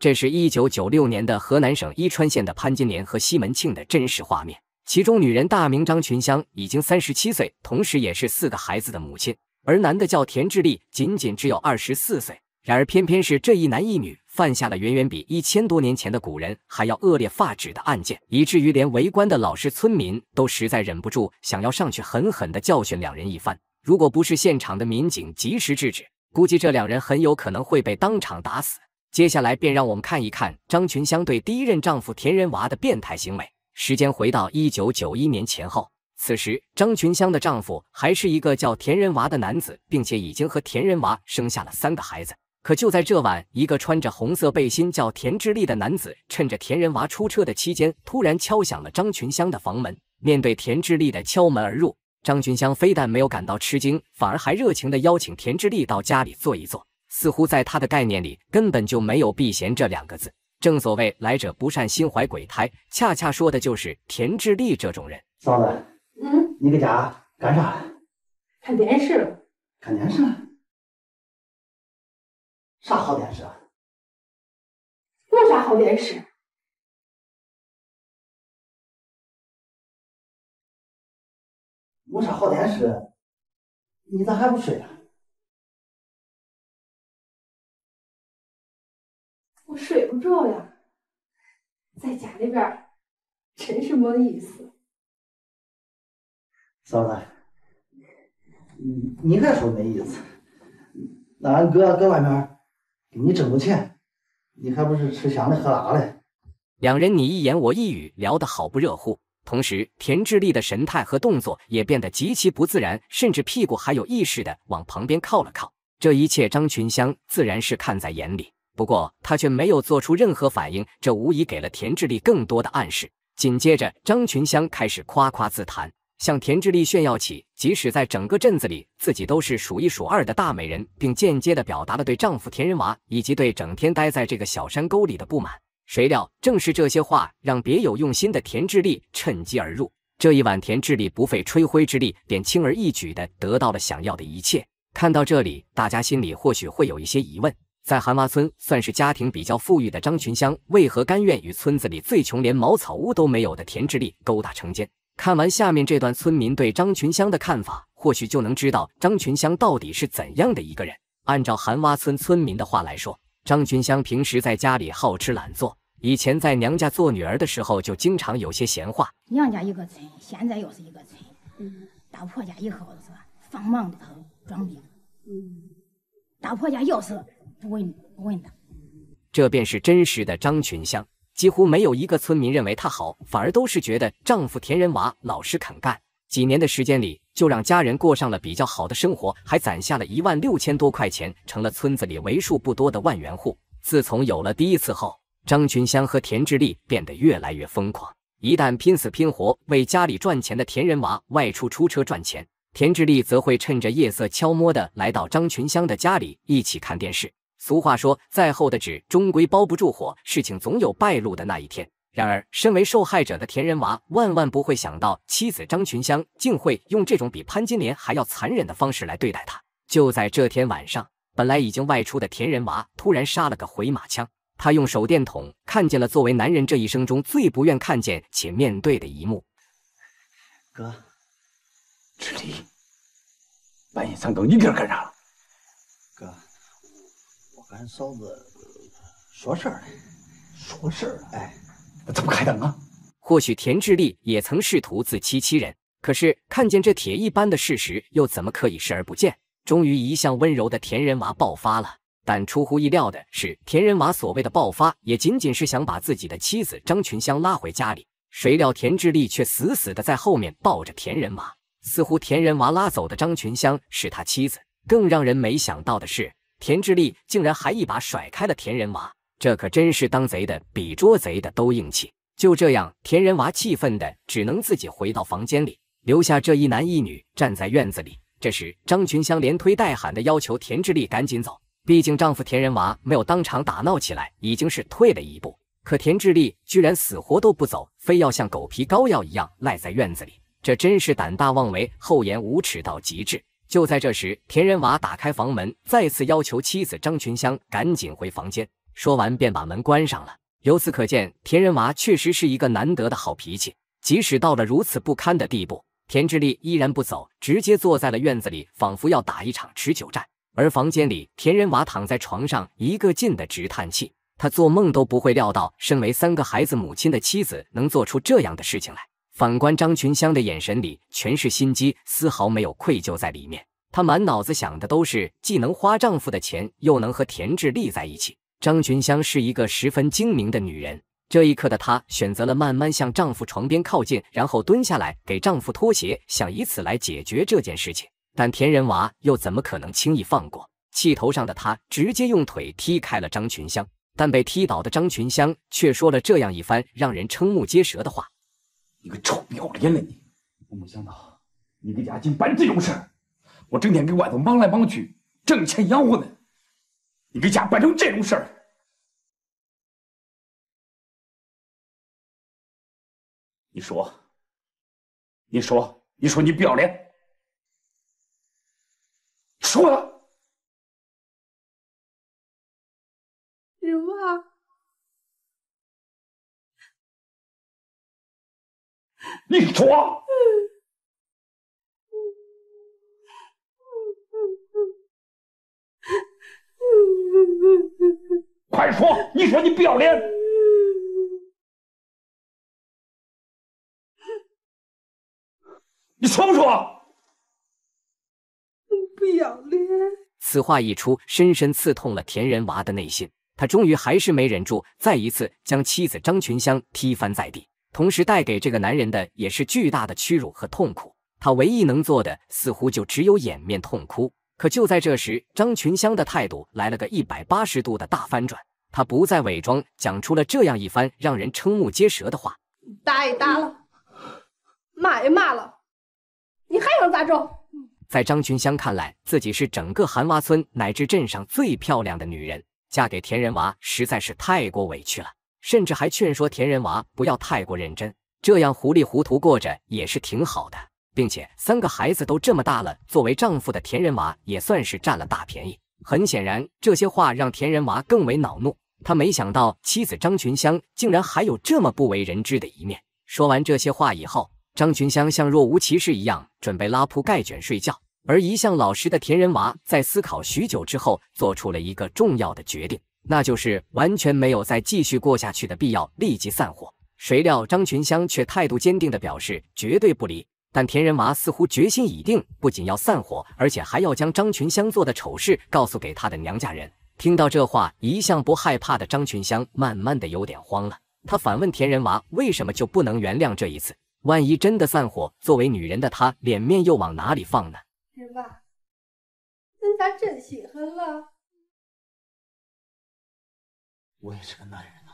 这是一九九六年的河南省伊川县的潘金莲和西门庆的真实画面。其中，女人大名张群香，已经三十七岁，同时也是四个孩子的母亲；而男的叫田志利，仅仅只有二十四岁。然而，偏偏是这一男一女犯下了远远比一千多年前的古人还要恶劣发指的案件，以至于连围观的老实村民都实在忍不住想要上去狠狠的教训两人一番。如果不是现场的民警及时制止，估计这两人很有可能会被当场打死。接下来便让我们看一看张群香对第一任丈夫田仁娃的变态行为。时间回到一九九一年前后，此时张群香的丈夫还是一个叫田仁娃的男子，并且已经和田仁娃生下了三个孩子。可就在这晚，一个穿着红色背心叫田志利的男子，趁着田仁娃出车的期间，突然敲响了张群香的房门。面对田志利的敲门而入，张群香非但没有感到吃惊，反而还热情的邀请田志利到家里坐一坐。似乎在他的概念里，根本就没有避嫌这两个字。正所谓“来者不善，心怀鬼胎”，恰恰说的就是田志立这种人。嫂子，嗯，你搁家干啥看电视。看电视？啥好电视？有啥好电视？有啥好电视？你咋还不睡啊？不着呀，在家里边儿真是没意思。嫂子，你你还说没意思？那俺哥搁外面给你挣个钱，你还不是吃香的喝辣的？两人你一言我一语，聊得好不热乎。同时，田志丽的神态和动作也变得极其不自然，甚至屁股还有意识的往旁边靠了靠。这一切，张群香自然是看在眼里。不过，她却没有做出任何反应，这无疑给了田志利更多的暗示。紧接着，张群香开始夸夸自谈，向田志利炫耀起，即使在整个镇子里，自己都是数一数二的大美人，并间接的表达了对丈夫田仁娃以及对整天待在这个小山沟里的不满。谁料，正是这些话让别有用心的田志利趁机而入。这一晚，田志利不费吹灰之力，便轻而易举的得到了想要的一切。看到这里，大家心里或许会有一些疑问。在韩洼村算是家庭比较富裕的张群香，为何甘愿与村子里最穷连茅草屋都没有的田志立勾搭成奸？看完下面这段村民对张群香的看法，或许就能知道张群香到底是怎样的一个人。按照韩洼村村民的话来说，张群香平时在家里好吃懒做，以前在娘家做女儿的时候就经常有些闲话。娘家一个村，现在又是一个村。嗯，到婆家以后是吧？放忙的他装病，嗯，到婆家又是。不问不问的。这便是真实的张群香。几乎没有一个村民认为她好，反而都是觉得丈夫田仁娃老实肯干。几年的时间里，就让家人过上了比较好的生活，还攒下了一万六千多块钱，成了村子里为数不多的万元户。自从有了第一次后，张群香和田志丽变得越来越疯狂。一旦拼死拼活为家里赚钱的田仁娃外出出车赚钱，田志丽则会趁着夜色悄摸的来到张群香的家里一起看电视。俗话说，再厚的纸终归包不住火，事情总有败露的那一天。然而，身为受害者的田仁娃万万不会想到，妻子张群香竟会用这种比潘金莲还要残忍的方式来对待他。就在这天晚上，本来已经外出的田仁娃突然杀了个回马枪。他用手电筒看见了作为男人这一生中最不愿看见且面对的一幕：哥，赤黎，半夜三更你在这干啥？俺嫂子说事儿呢，说事儿呢。哎，怎么开灯啊？或许田志力也曾试图自欺欺人，可是看见这铁一般的事实，又怎么可以视而不见？终于，一向温柔的田人娃爆发了。但出乎意料的是，田人娃所谓的爆发，也仅仅是想把自己的妻子张群香拉回家里。谁料田志力却死死的在后面抱着田人娃，似乎田人娃拉走的张群香是他妻子。更让人没想到的是。田志丽竟然还一把甩开了田人娃，这可真是当贼的比捉贼的都硬气。就这样，田人娃气愤的只能自己回到房间里，留下这一男一女站在院子里。这时，张群香连推带喊的要求田志丽赶紧走，毕竟丈夫田人娃没有当场打闹起来，已经是退了一步。可田志丽居然死活都不走，非要像狗皮膏药一样赖在院子里，这真是胆大妄为、厚颜无耻到极致。就在这时，田仁娃打开房门，再次要求妻子张群香赶紧回房间。说完便把门关上了。由此可见，田仁娃确实是一个难得的好脾气。即使到了如此不堪的地步，田志利依然不走，直接坐在了院子里，仿佛要打一场持久战。而房间里，田仁娃躺在床上，一个劲的直叹气。他做梦都不会料到，身为三个孩子母亲的妻子，能做出这样的事情来。反观张群香的眼神里全是心机，丝毫没有愧疚在里面。她满脑子想的都是既能花丈夫的钱，又能和田志立在一起。张群香是一个十分精明的女人，这一刻的她选择了慢慢向丈夫床边靠近，然后蹲下来给丈夫脱鞋，想以此来解决这件事情。但田仁娃又怎么可能轻易放过？气头上的她直接用腿踢开了张群香，但被踢倒的张群香却说了这样一番让人瞠目结舌的话。你个臭不要脸的你！我没想到你给家竟办这种事儿！我整天给外头忙来忙去，挣钱养活呢，你给家办成这种事儿！你说，你说，你说你不要脸！说！刘么？你说？快说！你说你不要脸？你说不说？不要脸！此话一出，深深刺痛了田仁娃的内心。他终于还是没忍住，再一次将妻子张群香踢翻在地。同时，带给这个男人的也是巨大的屈辱和痛苦。他唯一能做的，似乎就只有掩面痛哭。可就在这时，张群香的态度来了个一百八十度的大翻转，她不再伪装，讲出了这样一番让人瞠目结舌的话：打也打了，骂也骂了，你还想咋着？在张群香看来，自己是整个韩洼村乃至镇上最漂亮的女人，嫁给田仁娃实在是太过委屈了。甚至还劝说田人娃不要太过认真，这样糊里糊涂过着也是挺好的。并且三个孩子都这么大了，作为丈夫的田人娃也算是占了大便宜。很显然，这些话让田人娃更为恼怒。他没想到妻子张群香竟然还有这么不为人知的一面。说完这些话以后，张群香像若无其事一样，准备拉铺盖卷睡觉。而一向老实的田人娃在思考许久之后，做出了一个重要的决定。那就是完全没有再继续过下去的必要，立即散伙。谁料张群香却态度坚定的表示绝对不离。但田仁娃似乎决心已定，不仅要散伙，而且还要将张群香做的丑事告诉给他的娘家人。听到这话，一向不害怕的张群香慢慢的有点慌了。他反问田仁娃，为什么就不能原谅这一次？万一真的散伙，作为女人的她脸面又往哪里放呢？人娃，你咋真心狠了？我也是个男人呐！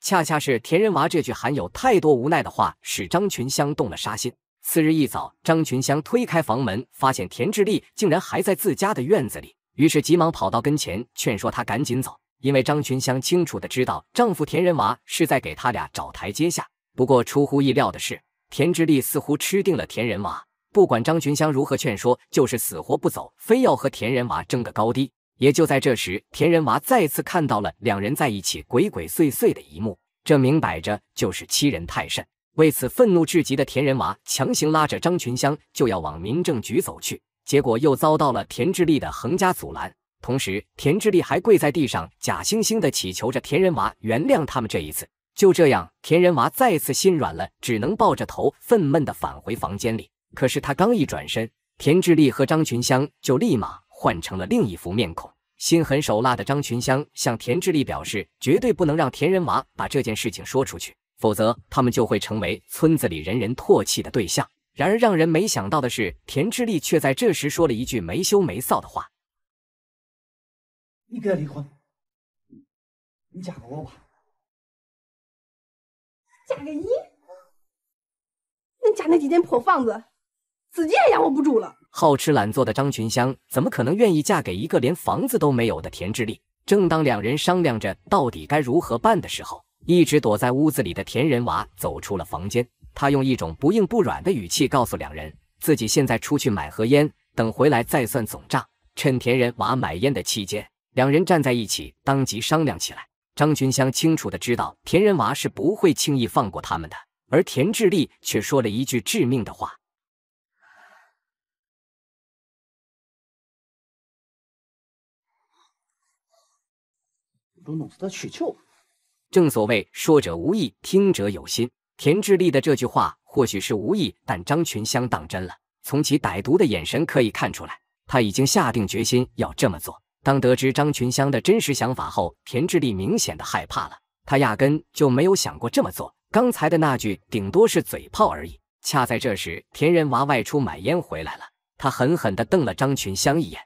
恰恰是田人娃这句含有太多无奈的话，使张群香动了杀心。次日一早，张群香推开房门，发现田志利竟然还在自家的院子里，于是急忙跑到跟前劝说他赶紧走，因为张群香清楚的知道丈夫田人娃是在给他俩找台阶下。不过出乎意料的是，田志利似乎吃定了田人娃，不管张群香如何劝说，就是死活不走，非要和田人娃争个高低。也就在这时，田人娃再次看到了两人在一起鬼鬼祟祟的一幕，这明摆着就是欺人太甚。为此，愤怒至极的田人娃强行拉着张群香就要往民政局走去，结果又遭到了田志利的横加阻拦。同时，田志利还跪在地上，假惺惺的乞求着田人娃原谅他们这一次。就这样，田人娃再次心软了，只能抱着头愤懑的返回房间里。可是他刚一转身，田志利和张群香就立马。换成了另一副面孔，心狠手辣的张群香向田志立表示，绝对不能让田仁娃把这件事情说出去，否则他们就会成为村子里人人唾弃的对象。然而，让人没想到的是，田志立却在这时说了一句没羞没臊的话：“你跟他离婚，你嫁给我吧，嫁给你，你家那几间破房子。”自己也养活不住了。好吃懒做的张群香怎么可能愿意嫁给一个连房子都没有的田志力？正当两人商量着到底该如何办的时候，一直躲在屋子里的田人娃走出了房间。他用一种不硬不软的语气告诉两人，自己现在出去买盒烟，等回来再算总账。趁田人娃买烟的期间，两人站在一起，当即商量起来。张群香清楚的知道，田人娃是不会轻易放过他们的，而田志力却说了一句致命的话。正所谓说者无意，听者有心。田志利的这句话或许是无意，但张群香当真了。从其歹毒的眼神可以看出来，他已经下定决心要这么做。当得知张群香的真实想法后，田志利明显的害怕了。他压根就没有想过这么做，刚才的那句顶多是嘴炮而已。恰在这时，田仁娃外出买烟回来了，他狠狠地瞪了张群香一眼。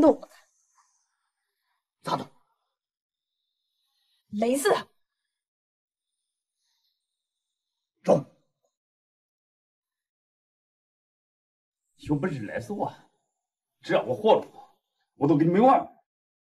诺。没事，走，有本事来搜啊！只要我活着，我都跟你们没完。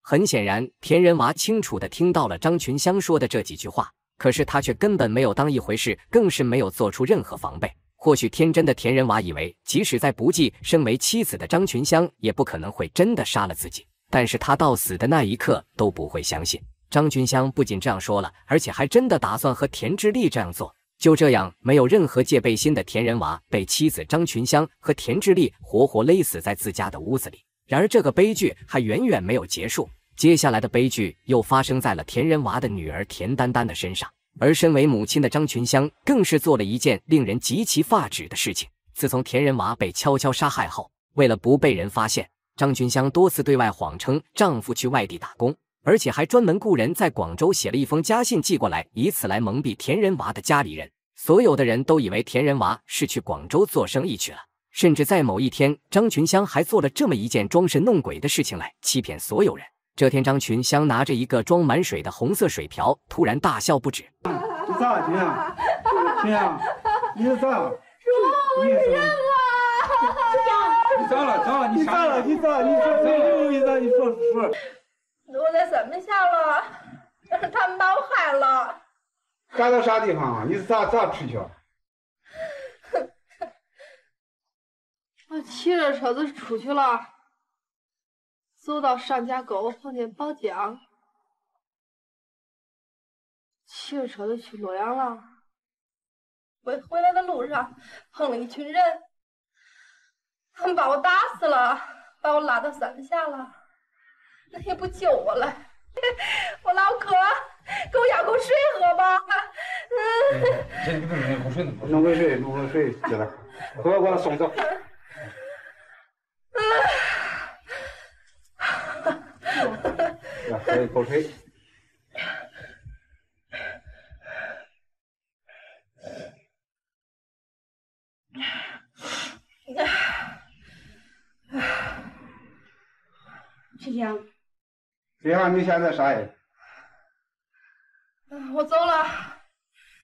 很显然，田人娃清楚的听到了张群香说的这几句话，可是他却根本没有当一回事，更是没有做出任何防备。或许天真的田人娃以为，即使在不济，身为妻子的张群香也不可能会真的杀了自己，但是他到死的那一刻都不会相信。张群香不仅这样说了，而且还真的打算和田志利这样做。就这样，没有任何戒备心的田仁娃被妻子张群香和田志利活活勒死在自家的屋子里。然而，这个悲剧还远远没有结束，接下来的悲剧又发生在了田仁娃的女儿田丹丹的身上。而身为母亲的张群香更是做了一件令人极其发指的事情。自从田仁娃被悄悄杀害后，为了不被人发现，张群香多次对外谎称丈夫去外地打工。而且还专门雇人在广州写了一封家信寄过来，以此来蒙蔽田仁娃的家里人。所有的人都以为田仁娃是去广州做生意去了，甚至在某一天，张群香还做了这么一件装神弄鬼的事情来欺骗所有人。这天，张群香拿着一个装满水的红色水瓢，突然大笑不止。你咋了，呀？群你咋了？叔，我认了。你咋了？咋了？你咋了？你咋了？你咋了？你说，你说，叔。我在三门下了，他们把我害了。害到啥地方？你是咋咋出去？我 骑着车子出去了，走到尚家沟碰见宝江，骑着车子去洛阳了。回回来的路上碰了一群人，他们把我打死了，把我拉到山门下了。也不救我了，我老哥给我舀口水喝吧。嗯，这不两口水呢吗？两水，两口水，姐来，喝完我送走。啊哈哈口水。哎呀，哎，去别了，你现在啥人？我走了。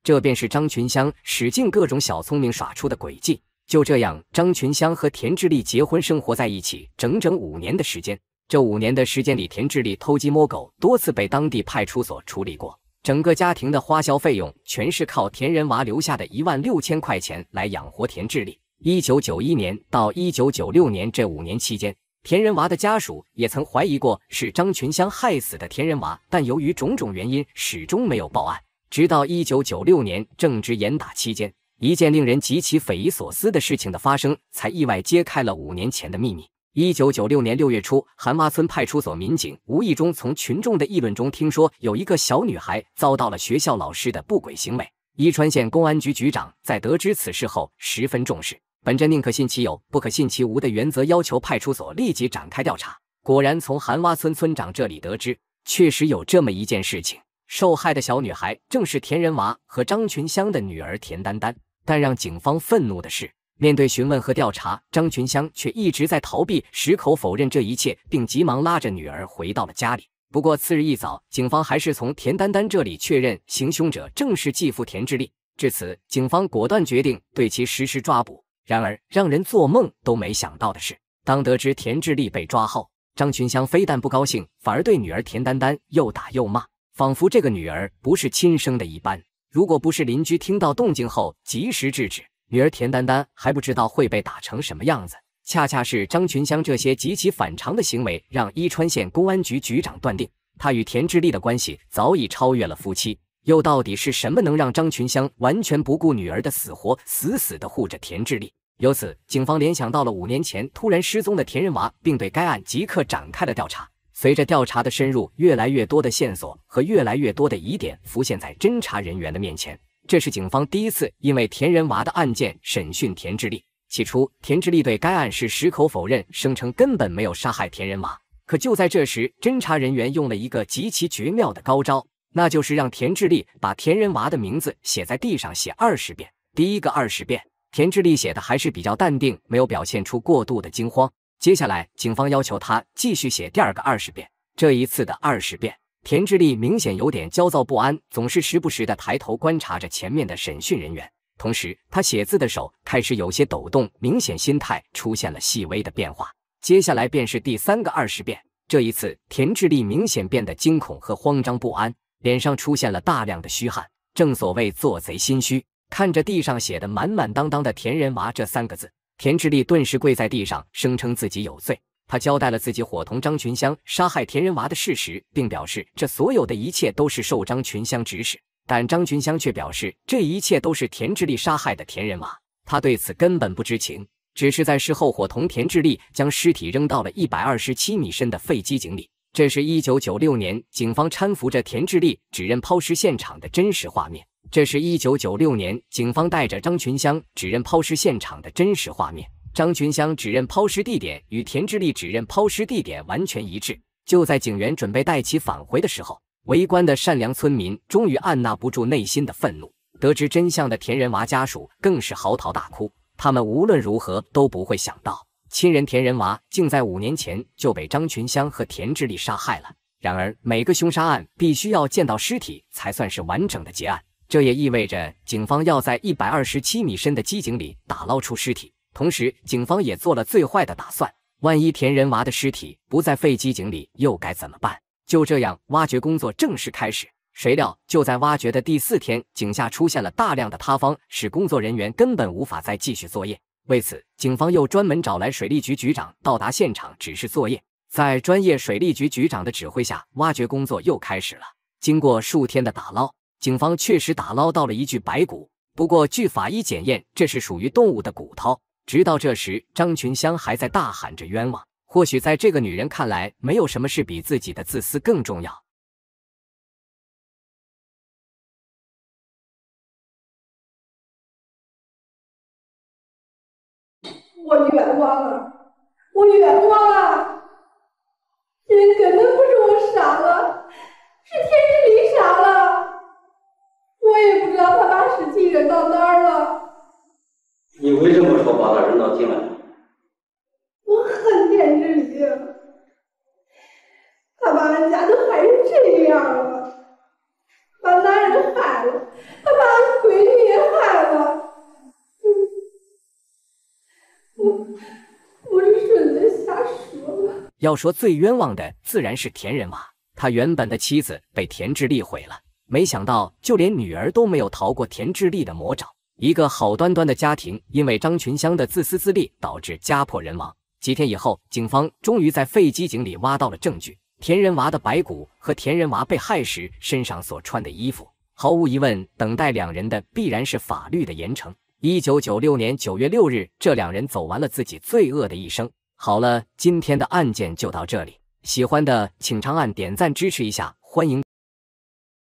这便是张群香使尽各种小聪明耍出的诡计。就这样，张群香和田志丽结婚，生活在一起整整五年的时间。这五年的时间里，田志丽偷鸡摸狗，多次被当地派出所处理过。整个家庭的花销费用，全是靠田仁娃留下的一万六千块钱来养活田志丽。一九九一年到一九九六年这五年期间。田仁娃的家属也曾怀疑过是张群香害死的田仁娃，但由于种种原因，始终没有报案。直到一九九六年正值严打期间，一件令人极其匪夷所思的事情的发生，才意外揭开了五年前的秘密。一九九六年六月初，韩洼村派出所民警无意中从群众的议论中听说，有一个小女孩遭到了学校老师的不轨行为。伊川县公安局局长在得知此事后，十分重视。本着宁可信其有，不可信其无的原则，要求派出所立即展开调查。果然，从韩洼村村长这里得知，确实有这么一件事情。受害的小女孩正是田仁娃和张群香的女儿田丹丹。但让警方愤怒的是，面对询问和调查，张群香却一直在逃避，矢口否认这一切，并急忙拉着女儿回到了家里。不过，次日一早，警方还是从田丹丹这里确认，行凶者正是继父田志力。至此，警方果断决定对其实施抓捕。然而，让人做梦都没想到的是，当得知田志立被抓后，张群香非但不高兴，反而对女儿田丹丹又打又骂，仿佛这个女儿不是亲生的一般。如果不是邻居听到动静后及时制止，女儿田丹丹还不知道会被打成什么样子。恰恰是张群香这些极其反常的行为，让伊川县公安局局长断定，他与田志立的关系早已超越了夫妻。又到底是什么能让张群香完全不顾女儿的死活，死死的护着田志立？由此，警方联想到了五年前突然失踪的田仁娃，并对该案即刻展开了调查。随着调查的深入，越来越多的线索和越来越多的疑点浮现在侦查人员的面前。这是警方第一次因为田仁娃的案件审讯田志立。起初，田志立对该案是矢口否认，声称根本没有杀害田仁娃。可就在这时，侦查人员用了一个极其绝妙的高招。那就是让田智利把田人娃的名字写在地上写二十遍，第一个二十遍，田智利写的还是比较淡定，没有表现出过度的惊慌。接下来，警方要求他继续写第二个二十遍。这一次的二十遍，田智利明显有点焦躁不安，总是时不时的抬头观察着前面的审讯人员，同时他写字的手开始有些抖动，明显心态出现了细微的变化。接下来便是第三个二十遍，这一次田智利明显变得惊恐和慌张不安。脸上出现了大量的虚汗，正所谓做贼心虚。看着地上写的满满当当的“田人娃”这三个字，田志利顿时跪在地上，声称自己有罪。他交代了自己伙同张群香杀害田人娃的事实，并表示这所有的一切都是受张群香指使。但张群香却表示，这一切都是田志利杀害的田人娃，他对此根本不知情，只是在事后伙同田志利将尸体扔到了一百二十七米深的废机井里。这是一九九六年警方搀扶着田志立指认抛尸现场的真实画面。这是一九九六年警方带着张群香指认抛尸现场的真实画面。张群香指认抛尸地点与田志立指认抛尸地点完全一致。就在警员准备带其返回的时候，围观的善良村民终于按捺不住内心的愤怒。得知真相的田仁娃家属更是嚎啕大哭。他们无论如何都不会想到。亲人田仁娃竟在五年前就被张群香和田志力杀害了。然而，每个凶杀案必须要见到尸体才算是完整的结案，这也意味着警方要在一百二十七米深的机井里打捞出尸体。同时，警方也做了最坏的打算：万一田仁娃的尸体不在废机井里，又该怎么办？就这样，挖掘工作正式开始。谁料，就在挖掘的第四天，井下出现了大量的塌方，使工作人员根本无法再继续作业。为此，警方又专门找来水利局局长到达现场指示作业。在专业水利局局长的指挥下，挖掘工作又开始了。经过数天的打捞，警方确实打捞到了一具白骨。不过，据法医检验，这是属于动物的骨头。直到这时，张群香还在大喊着冤枉。或许，在这个女人看来，没有什么事比自己的自私更重要。我冤枉啊！我冤枉啊！人根本不是我杀了，是田志灵杀了。我也不知道他把尸体扔到哪儿了。你为什么说把他扔到井里？我恨田志礼，他把俺家都害成这样了，把男人害了，他把俺闺女也害了。我我这孙瞎说。要说最冤枉的，自然是田人娃。他原本的妻子被田志利毁了，没想到就连女儿都没有逃过田志利的魔爪。一个好端端的家庭，因为张群香的自私自利，导致家破人亡。几天以后，警方终于在废机井里挖到了证据：田人娃的白骨和田人娃被害时身上所穿的衣服。毫无疑问，等待两人的必然是法律的严惩。一九九六年九月六日，这两人走完了自己罪恶的一生。好了，今天的案件就到这里。喜欢的请长按点赞支持一下，欢迎。